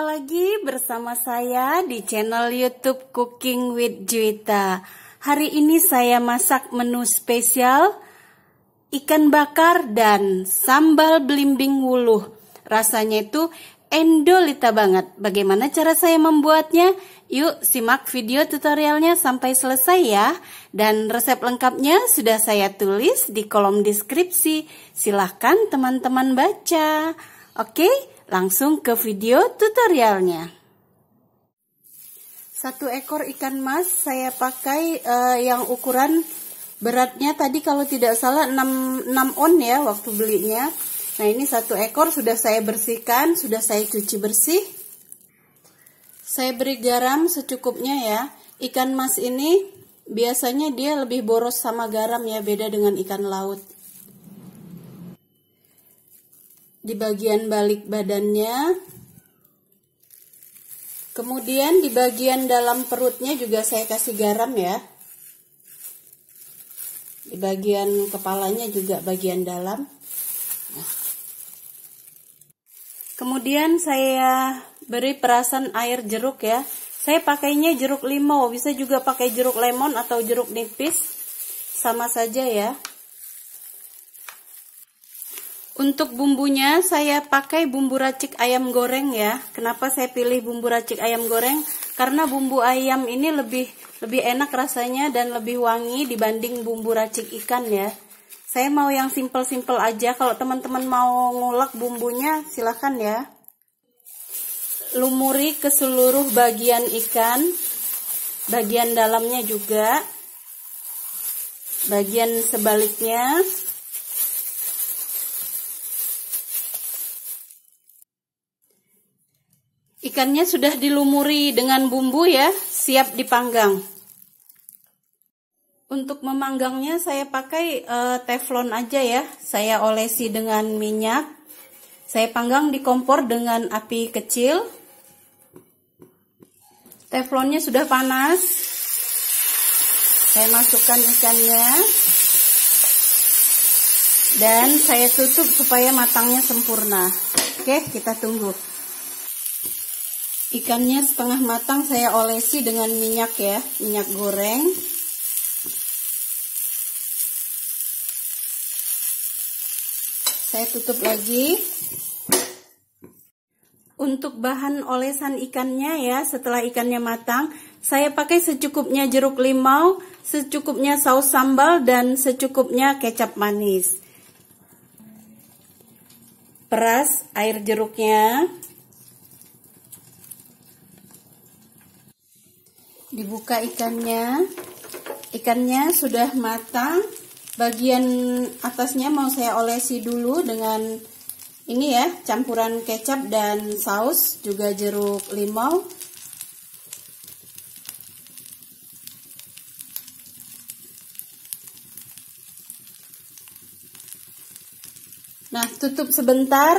lagi bersama saya di channel YouTube Cooking with Juita. Hari ini saya masak menu spesial ikan bakar dan sambal belimbing wuluh. Rasanya itu endolita banget. Bagaimana cara saya membuatnya? Yuk simak video tutorialnya sampai selesai ya. Dan resep lengkapnya sudah saya tulis di kolom deskripsi. Silahkan teman-teman baca. Oke, okay? Langsung ke video tutorialnya. Satu ekor ikan mas saya pakai uh, yang ukuran beratnya tadi kalau tidak salah 6, 6 on ya waktu belinya. Nah ini satu ekor sudah saya bersihkan, sudah saya cuci bersih. Saya beri garam secukupnya ya. Ikan mas ini biasanya dia lebih boros sama garam ya beda dengan ikan laut di bagian balik badannya. Kemudian di bagian dalam perutnya juga saya kasih garam ya. Di bagian kepalanya juga bagian dalam. Kemudian saya beri perasan air jeruk ya. Saya pakainya jeruk limau, bisa juga pakai jeruk lemon atau jeruk nipis. Sama saja ya. Untuk bumbunya saya pakai bumbu racik ayam goreng ya. Kenapa saya pilih bumbu racik ayam goreng? Karena bumbu ayam ini lebih lebih enak rasanya dan lebih wangi dibanding bumbu racik ikan ya. Saya mau yang simple-simple aja. Kalau teman-teman mau ngulek bumbunya silahkan ya. Lumuri ke seluruh bagian ikan, bagian dalamnya juga, bagian sebaliknya. Ikannya sudah dilumuri dengan bumbu ya, siap dipanggang. Untuk memanggangnya saya pakai e, teflon aja ya. Saya olesi dengan minyak. Saya panggang di kompor dengan api kecil. Teflonnya sudah panas. Saya masukkan ikannya. Dan saya tutup supaya matangnya sempurna. Oke, kita tunggu. Ikannya setengah matang saya olesi dengan minyak ya, minyak goreng. Saya tutup lagi. Untuk bahan olesan ikannya ya, setelah ikannya matang, saya pakai secukupnya jeruk limau, secukupnya saus sambal, dan secukupnya kecap manis. Peras air jeruknya. dibuka ikannya ikannya sudah matang bagian atasnya mau saya olesi dulu dengan ini ya campuran kecap dan saus juga jeruk limau nah tutup sebentar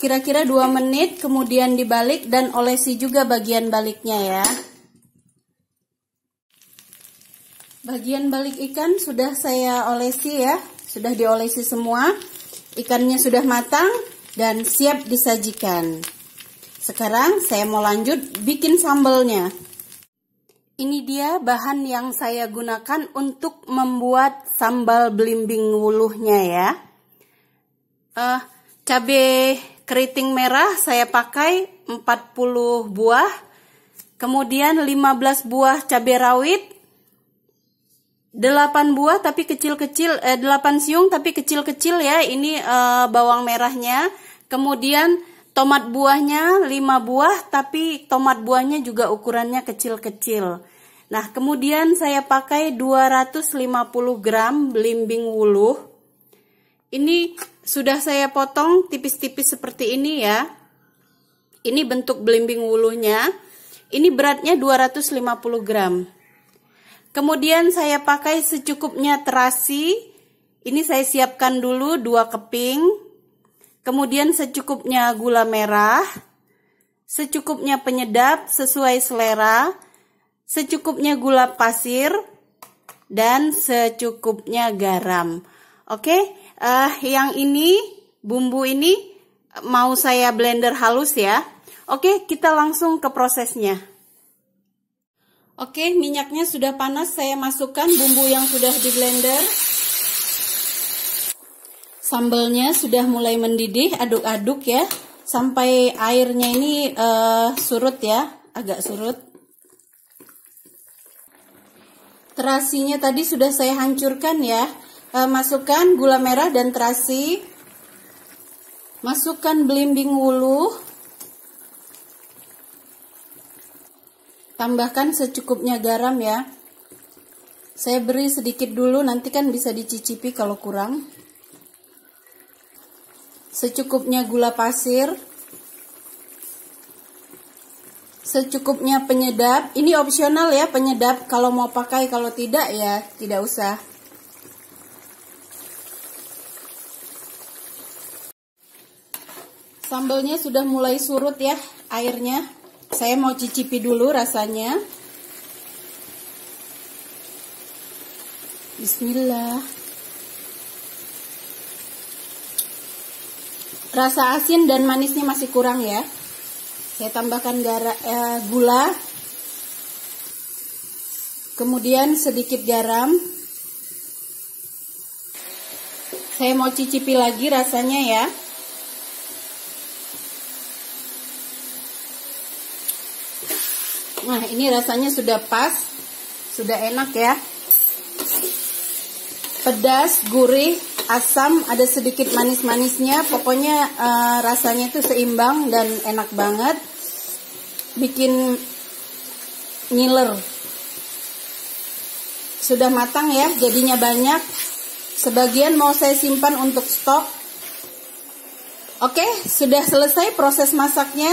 kira-kira 2 menit kemudian dibalik dan olesi juga bagian baliknya ya bagian balik ikan sudah saya olesi ya sudah diolesi semua ikannya sudah matang dan siap disajikan sekarang saya mau lanjut bikin sambalnya ini dia bahan yang saya gunakan untuk membuat sambal belimbing wuluhnya ya uh, eh, cabai keriting merah saya pakai 40 buah kemudian 15 buah cabai rawit 8 buah tapi kecil-kecil eh 8 siung tapi kecil-kecil ya ini eh, bawang merahnya. Kemudian tomat buahnya 5 buah tapi tomat buahnya juga ukurannya kecil-kecil. Nah, kemudian saya pakai 250 gram belimbing wuluh. Ini sudah saya potong tipis-tipis seperti ini ya. Ini bentuk belimbing wuluhnya. Ini beratnya 250 gram. Kemudian saya pakai secukupnya terasi. Ini saya siapkan dulu dua keping. Kemudian secukupnya gula merah. Secukupnya penyedap sesuai selera. Secukupnya gula pasir. Dan secukupnya garam. Oke, uh, yang ini bumbu ini mau saya blender halus ya. Oke, kita langsung ke prosesnya. Oke, minyaknya sudah panas. Saya masukkan bumbu yang sudah di blender. Sambalnya sudah mulai mendidih, aduk-aduk ya. Sampai airnya ini uh, surut ya, agak surut. Terasinya tadi sudah saya hancurkan ya. Uh, masukkan gula merah dan terasi. Masukkan belimbing wuluh. tambahkan secukupnya garam ya saya beri sedikit dulu nanti kan bisa dicicipi kalau kurang secukupnya gula pasir secukupnya penyedap ini opsional ya penyedap kalau mau pakai kalau tidak ya tidak usah Sambalnya sudah mulai surut ya airnya saya mau cicipi dulu rasanya. Bismillah. Rasa asin dan manisnya masih kurang ya. Saya tambahkan gara, eh, gula. Kemudian sedikit garam. Saya mau cicipi lagi rasanya ya. Nah, ini rasanya sudah pas. Sudah enak ya. Pedas, gurih, asam, ada sedikit manis-manisnya. Pokoknya uh, rasanya itu seimbang dan enak banget. Bikin ngiler. Sudah matang ya, jadinya banyak. Sebagian mau saya simpan untuk stok. Oke, sudah selesai proses masaknya.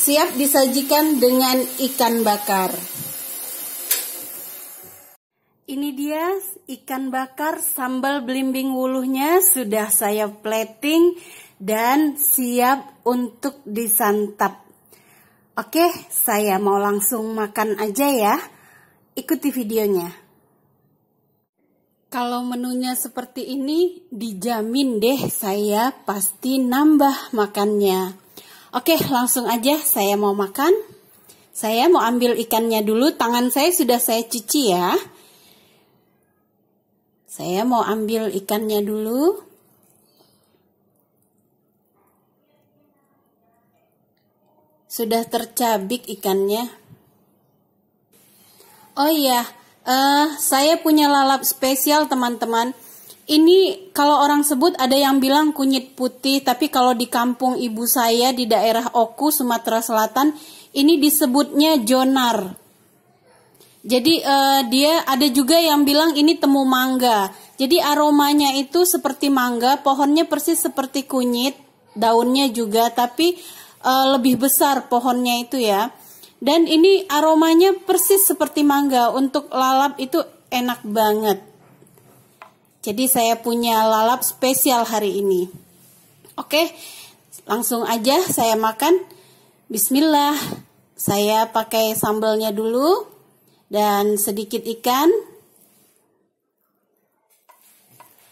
Siap disajikan dengan ikan bakar. Ini dia ikan bakar sambal belimbing wuluhnya sudah saya plating dan siap untuk disantap. Oke, saya mau langsung makan aja ya. Ikuti videonya. Kalau menunya seperti ini, dijamin deh saya pasti nambah makannya. Oke, langsung aja saya mau makan. Saya mau ambil ikannya dulu, tangan saya sudah saya cuci ya. Saya mau ambil ikannya dulu. Sudah tercabik ikannya. Oh iya, uh, saya punya lalap spesial teman-teman ini kalau orang sebut ada yang bilang kunyit putih, tapi kalau di kampung ibu saya di daerah Oku, Sumatera Selatan, ini disebutnya jonar. Jadi eh, dia ada juga yang bilang ini temu mangga. Jadi aromanya itu seperti mangga, pohonnya persis seperti kunyit, daunnya juga, tapi eh, lebih besar pohonnya itu ya. Dan ini aromanya persis seperti mangga. Untuk lalap itu enak banget. Jadi saya punya lalap spesial hari ini. Oke, langsung aja saya makan. Bismillah. Saya pakai sambalnya dulu dan sedikit ikan.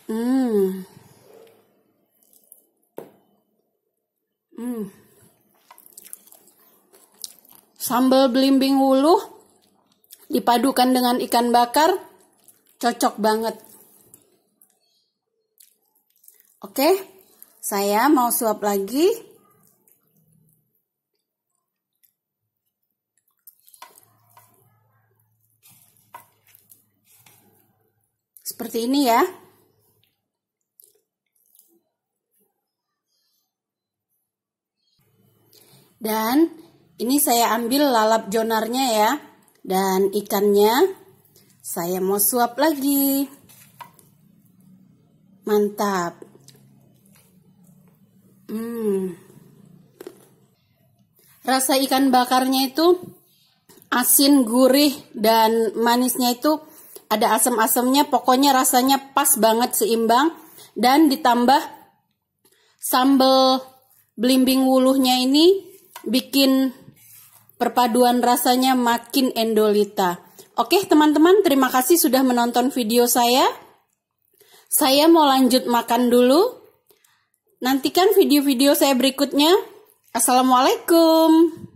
Hmm. Hmm. Sambal belimbing wuluh dipadukan dengan ikan bakar cocok banget. Oke, saya mau suap lagi. Seperti ini ya. Dan ini saya ambil lalap jonarnya ya. Dan ikannya saya mau suap lagi. Mantap. Hmm. Rasa ikan bakarnya itu asin, gurih, dan manisnya itu ada asam-asamnya. Pokoknya rasanya pas banget seimbang. Dan ditambah sambal belimbing wuluhnya ini bikin perpaduan rasanya makin endolita. Oke teman-teman, terima kasih sudah menonton video saya. Saya mau lanjut makan dulu. Nantikan video-video saya berikutnya. Assalamualaikum.